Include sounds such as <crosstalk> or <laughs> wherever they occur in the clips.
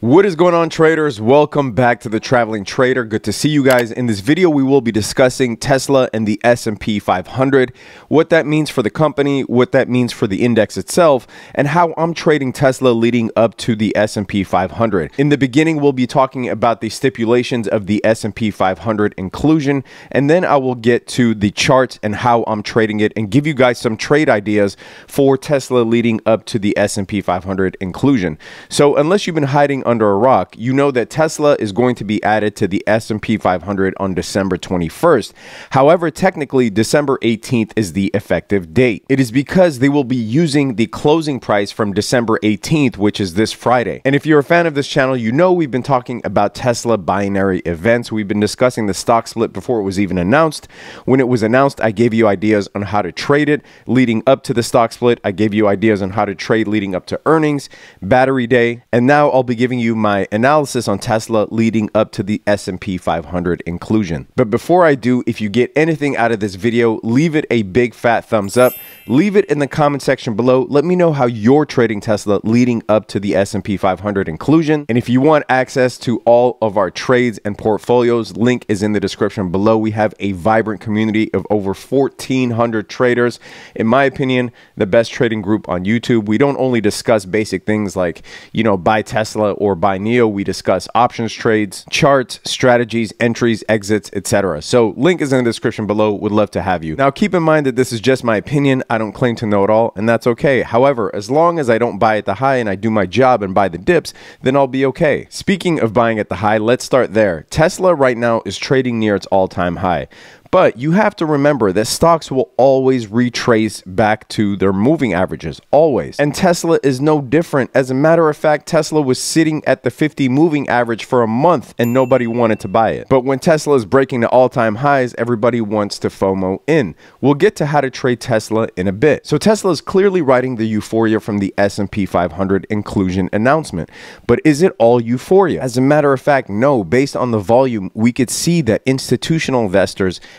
What is going on traders? Welcome back to the Traveling Trader. Good to see you guys. In this video, we will be discussing Tesla and the S&P 500, what that means for the company, what that means for the index itself, and how I'm trading Tesla leading up to the S&P 500. In the beginning, we'll be talking about the stipulations of the S&P 500 inclusion, and then I will get to the charts and how I'm trading it and give you guys some trade ideas for Tesla leading up to the S&P 500 inclusion. So, unless you've been hiding under a rock, you know that Tesla is going to be added to the S&P 500 on December 21st. However, technically December 18th is the effective date. It is because they will be using the closing price from December 18th, which is this Friday. And if you're a fan of this channel, you know we've been talking about Tesla binary events. We've been discussing the stock split before it was even announced. When it was announced, I gave you ideas on how to trade it leading up to the stock split. I gave you ideas on how to trade leading up to earnings, battery day, and now I'll be giving you my analysis on Tesla leading up to the S&P 500 inclusion. But before I do, if you get anything out of this video, leave it a big fat thumbs up. Leave it in the comment section below. Let me know how you're trading Tesla leading up to the S&P 500 inclusion. And if you want access to all of our trades and portfolios, link is in the description below. We have a vibrant community of over 1,400 traders. In my opinion, the best trading group on YouTube. We don't only discuss basic things like, you know, buy Tesla or or by Neo, we discuss options trades, charts, strategies, entries, exits, etc. So link is in the description below. Would love to have you. Now keep in mind that this is just my opinion. I don't claim to know it all, and that's okay. However, as long as I don't buy at the high and I do my job and buy the dips, then I'll be okay. Speaking of buying at the high, let's start there. Tesla right now is trading near its all-time high. But you have to remember that stocks will always retrace back to their moving averages, always. And Tesla is no different. As a matter of fact, Tesla was sitting at the 50 moving average for a month and nobody wanted to buy it. But when Tesla is breaking the all time highs, everybody wants to FOMO in. We'll get to how to trade Tesla in a bit. So Tesla is clearly riding the euphoria from the S&P 500 inclusion announcement. But is it all euphoria? As a matter of fact, no. Based on the volume, we could see that institutional investors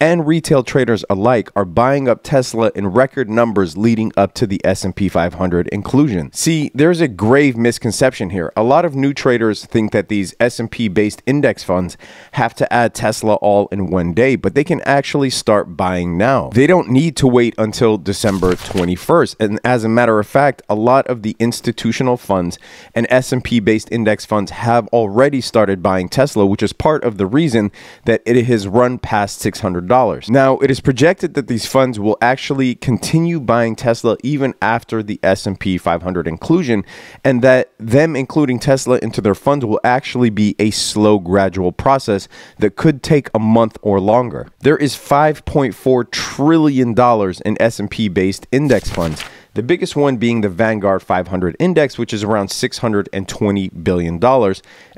and retail traders alike are buying up Tesla in record numbers leading up to the S&P 500 inclusion. See, there's a grave misconception here. A lot of new traders think that these S&P based index funds have to add Tesla all in one day, but they can actually start buying now. They don't need to wait until December 21st. And as a matter of fact, a lot of the institutional funds and S&P based index funds have already started buying Tesla, which is part of the reason that it has run past 600 $1,500. Now, it is projected that these funds will actually continue buying Tesla even after the S&P 500 inclusion and that them including Tesla into their funds will actually be a slow gradual process that could take a month or longer. There is 5.4 trillion dollars in S&P based index funds the biggest one being the Vanguard 500 index, which is around $620 billion.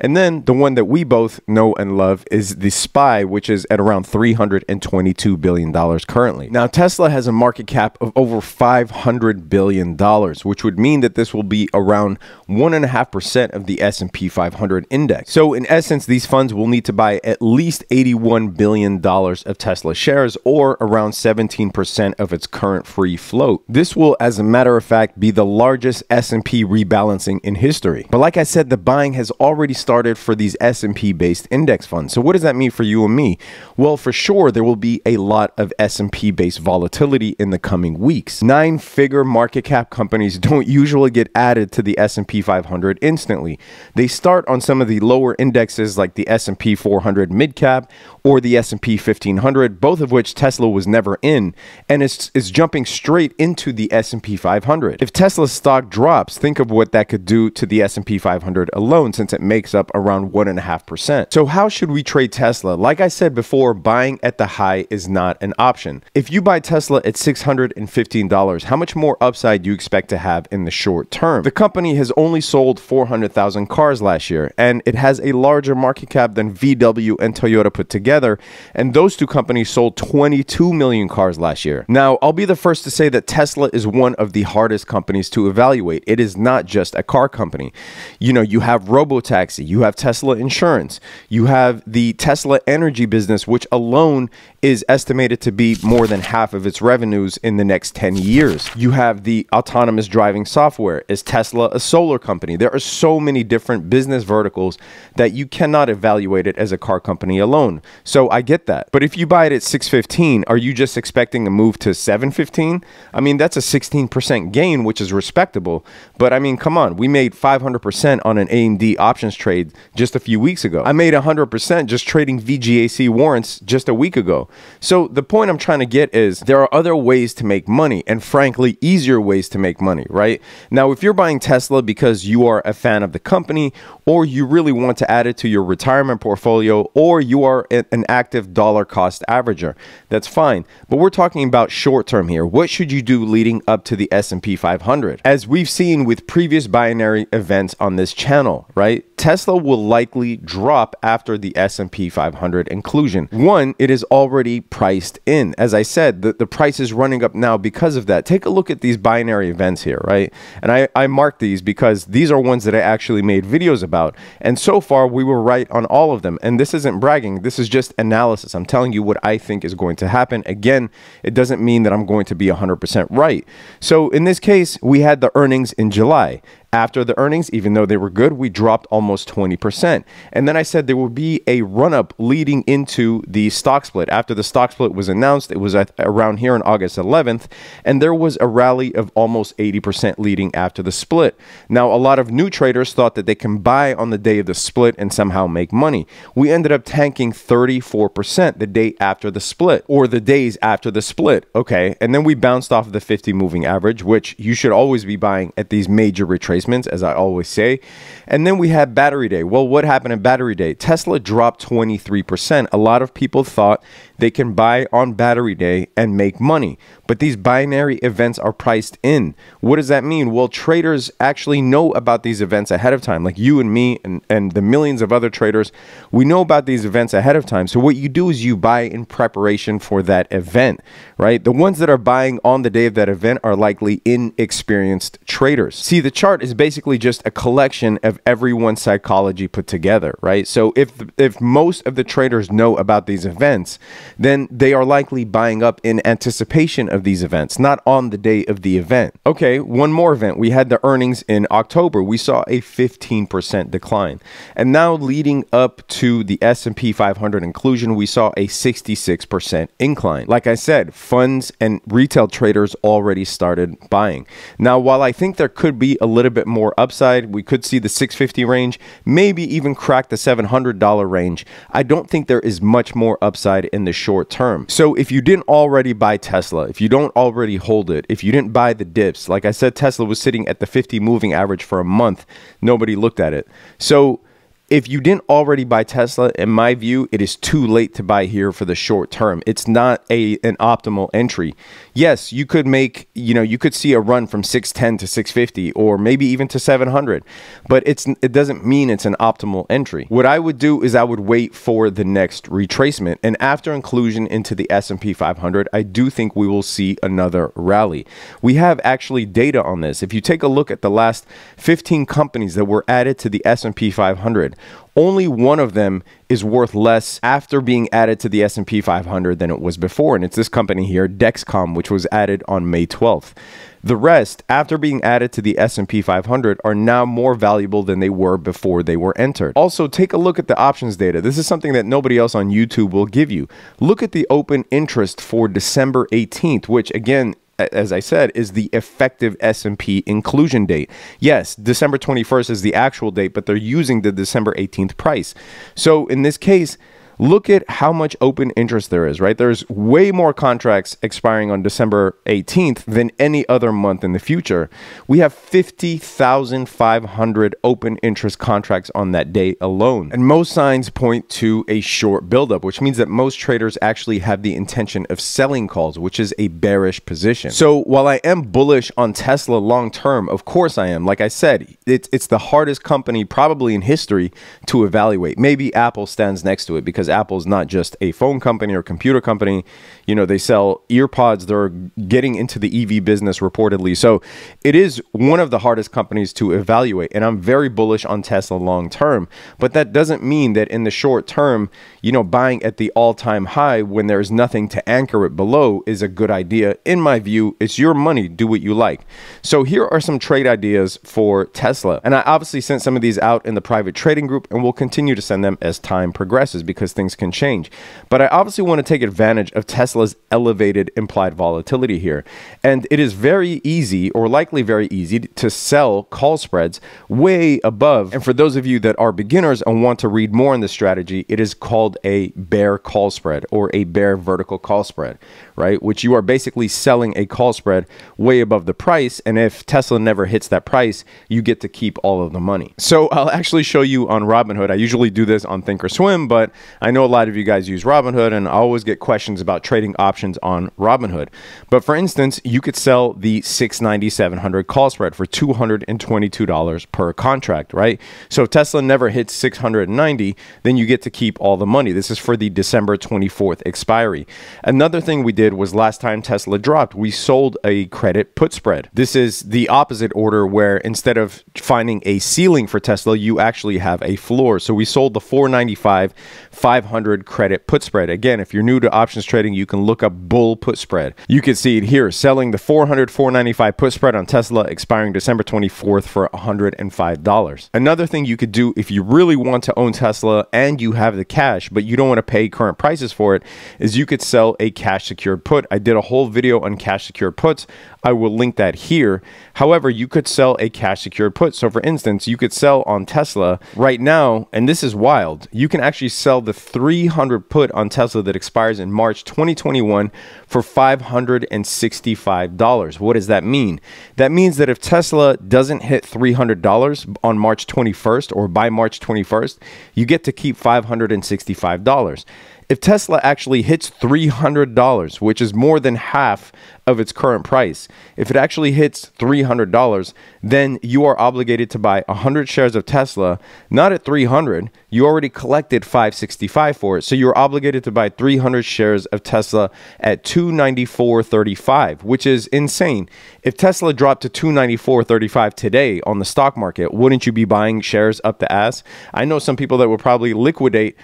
And then the one that we both know and love is the SPY, which is at around $322 billion currently. Now, Tesla has a market cap of over $500 billion, which would mean that this will be around 1.5% of the S&P 500 index. So in essence, these funds will need to buy at least $81 billion of Tesla shares or around 17% of its current free float. This will, as a matter of fact be the largest S&P rebalancing in history. But like I said, the buying has already started for these S&P based index funds. So what does that mean for you and me? Well, for sure there will be a lot of S&P based volatility in the coming weeks. Nine figure market cap companies <laughs> don't usually get added to the S&P 500 instantly. They start on some of the lower indexes like the S&P 400 mid-cap, or the S&P 1500, both of which Tesla was never in, and it's, it's jumping straight into the S&P 500. If Tesla's stock drops, think of what that could do to the S&P 500 alone since it makes up around 1.5%. So how should we trade Tesla? Like I said before, buying at the high is not an option. If you buy Tesla at $615, how much more upside do you expect to have in the short term? The company has only sold 400,000 cars last year, and it has a larger market cap than VW and Toyota put together, and those two companies sold 22 million cars last year. Now, I'll be the first to say that Tesla is one of of the hardest companies to evaluate. It is not just a car company. You know, you have Robotaxi, you have Tesla Insurance, you have the Tesla energy business, which alone is estimated to be more than half of its revenues in the next 10 years. You have the autonomous driving software. Is Tesla a solar company? There are so many different business verticals that you cannot evaluate it as a car company alone. So I get that. But if you buy it at 615, are you just expecting a move to 715? I mean, that's a 16 15% gain, which is respectable. But I mean, come on, we made 500% on an AMD options trade just a few weeks ago. I made 100% just trading VGAC warrants just a week ago. So the point I'm trying to get is there are other ways to make money and frankly, easier ways to make money, right? Now, if you're buying Tesla because you are a fan of the company or you really want to add it to your retirement portfolio, or you are an active dollar cost averager. That's fine. But we're talking about short term here. What should you do leading up to the S&P 500? As we've seen with previous binary events on this channel, right? Tesla will likely drop after the S&P 500 inclusion. One, it is already priced in. As I said, the, the price is running up now because of that. Take a look at these binary events here, right? And I, I marked these because these are ones that I actually made videos about. And so far, we were right on all of them. And this isn't bragging. This is just analysis. I'm telling you what I think is going to happen. Again, it doesn't mean that I'm going to be 100% right. So in this case, we had the earnings in July. After the earnings, even though they were good, we dropped almost 20%. And then I said there will be a run up leading into the stock split. After the stock split was announced, it was around here on August 11th, and there was a rally of almost 80% leading after the split. Now, a lot of new traders thought that they can buy on the day of the split and somehow make money. We ended up tanking 34% the day after the split or the days after the split. Okay. And then we bounced off of the 50 moving average, which you should always be buying at these major retracements replacements, as I always say. And then we had battery day. Well, what happened at battery day? Tesla dropped 23%. A lot of people thought they can buy on battery day and make money. But these binary events are priced in. What does that mean? Well, traders actually know about these events ahead of time, like you and me and, and the millions of other traders. We know about these events ahead of time. So what you do is you buy in preparation for that event, right? The ones that are buying on the day of that event are likely inexperienced traders. See, the chart is basically just a collection of everyone's psychology put together, right? So if if most of the traders know about these events, then they are likely buying up in anticipation of these events, not on the day of the event. Okay, one more event. We had the earnings in October. We saw a 15% decline. And now leading up to the S&P 500 inclusion, we saw a 66% incline. Like I said, funds and retail traders already started buying. Now, while I think there could be a little bit more upside, we could see the 650 range, maybe even crack the $700 range. I don't think there is much more upside in the short term. So if you didn't already buy Tesla, if you don't already hold it, if you didn't buy the dips, like I said, Tesla was sitting at the 50 moving average for a month. Nobody looked at it. So if you didn't already buy Tesla, in my view, it is too late to buy here for the short term. It's not a an optimal entry. Yes, you could make, you know, you could see a run from 610 to 650 or maybe even to 700, but it's it doesn't mean it's an optimal entry. What I would do is I would wait for the next retracement and after inclusion into the S&P 500, I do think we will see another rally. We have actually data on this. If you take a look at the last 15 companies that were added to the S&P 500, only one of them is worth less after being added to the S&P 500 than it was before and it's this company here Dexcom which was added on May 12th. The rest after being added to the S&P 500 are now more valuable than they were before they were entered. Also take a look at the options data. This is something that nobody else on YouTube will give you. Look at the open interest for December 18th which again as I said, is the effective S&P inclusion date. Yes, December 21st is the actual date, but they're using the December 18th price. So in this case, look at how much open interest there is, right? There's way more contracts expiring on December 18th than any other month in the future. We have 50,500 open interest contracts on that day alone. And most signs point to a short buildup, which means that most traders actually have the intention of selling calls, which is a bearish position. So while I am bullish on Tesla long term, of course I am. Like I said, it's it's the hardest company probably in history to evaluate. Maybe Apple stands next to it because because Apple's not just a phone company or computer company. You know, they sell earpods. They're getting into the EV business reportedly. So it is one of the hardest companies to evaluate. And I'm very bullish on Tesla long term. But that doesn't mean that in the short term, you know, buying at the all time high when there's nothing to anchor it below is a good idea. In my view, it's your money. Do what you like. So here are some trade ideas for Tesla. And I obviously sent some of these out in the private trading group and we'll continue to send them as time progresses because things can change. But I obviously want to take advantage of Tesla's elevated implied volatility here. And it is very easy, or likely very easy, to sell call spreads way above. And for those of you that are beginners and want to read more on this strategy, it is called a bear call spread or a bear vertical call spread, right? Which you are basically selling a call spread way above the price. And if Tesla never hits that price, you get to keep all of the money. So I'll actually show you on Robinhood. I usually do this on Thinkorswim, but I I know a lot of you guys use Robinhood and I always get questions about trading options on Robinhood. But for instance, you could sell the 690 700 call spread for $222 per contract, right? So if Tesla never hits 690, then you get to keep all the money. This is for the December 24th expiry. Another thing we did was last time Tesla dropped, we sold a credit put spread. This is the opposite order where instead of finding a ceiling for Tesla, you actually have a floor. So we sold the 495 5 500 credit put spread. Again, if you're new to options trading, you can look up bull put spread. You can see it here selling the 400 495 put spread on Tesla expiring December 24th for $105. Another thing you could do if you really want to own Tesla and you have the cash, but you don't want to pay current prices for it, is you could sell a cash secured put. I did a whole video on cash secured puts. I will link that here. However, you could sell a cash secured put. So, for instance, you could sell on Tesla right now, and this is wild, you can actually sell the 300 put on Tesla that expires in March 2021 for $565. What does that mean? That means that if Tesla doesn't hit $300 on March 21st or by March 21st, you get to keep $565. If Tesla actually hits $300, which is more than half of its current price, if it actually hits $300, then you are obligated to buy 100 shares of Tesla, not at 300. You already collected 565 for it, so you're obligated to buy 300 shares of Tesla at 294.35, which is insane. If Tesla dropped to 294.35 today on the stock market, wouldn't you be buying shares up the ass? I know some people that would probably liquidate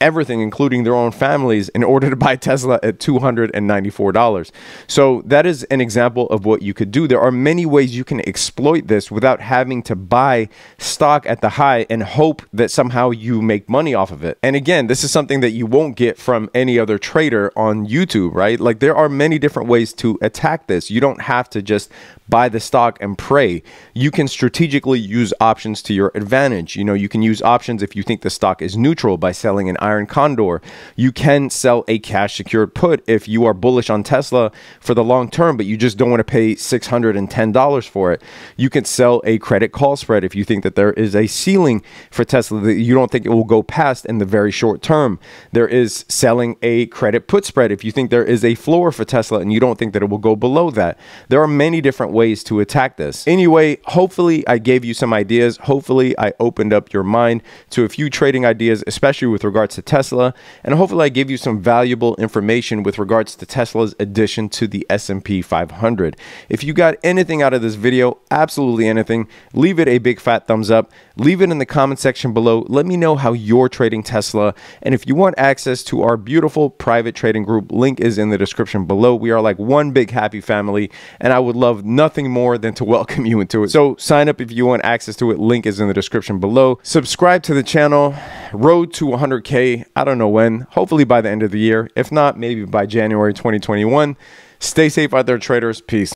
everything, including their own families, in order to buy Tesla at $294. So that is an example of what you could do. There are many ways you can exploit this without having to buy stock at the high and hope that somehow you make money off of it. And again, this is something that you won't get from any other trader on YouTube, right? Like there are many different ways to attack this. You don't have to just buy the stock and pray. You can strategically use options to your advantage. You know, you can use options if you think the stock is neutral by selling an Iron Condor. You can sell a cash secured put if you are bullish on Tesla for the long term, but you just don't want to pay $610 for it. You can sell a credit call spread if you think that there is a ceiling for Tesla that you don't think it will go past in the very short term. There is selling a credit put spread if you think there is a floor for Tesla and you don't think that it will go below that. There are many different ways to attack this. Anyway, hopefully I gave you some ideas. Hopefully I opened up your mind to a few trading ideas, especially with regards to to Tesla, and hopefully I give you some valuable information with regards to Tesla's addition to the S&P 500. If you got anything out of this video, absolutely anything, leave it a big fat thumbs up. Leave it in the comment section below. Let me know how you're trading Tesla, and if you want access to our beautiful private trading group, link is in the description below. We are like one big happy family, and I would love nothing more than to <laughs> welcome you into it. So sign up if you want access to it. Link is in the description below. Subscribe to the channel. Road to 100K I don't know when, hopefully by the end of the year. If not, maybe by January 2021. Stay safe out there, traders. Peace.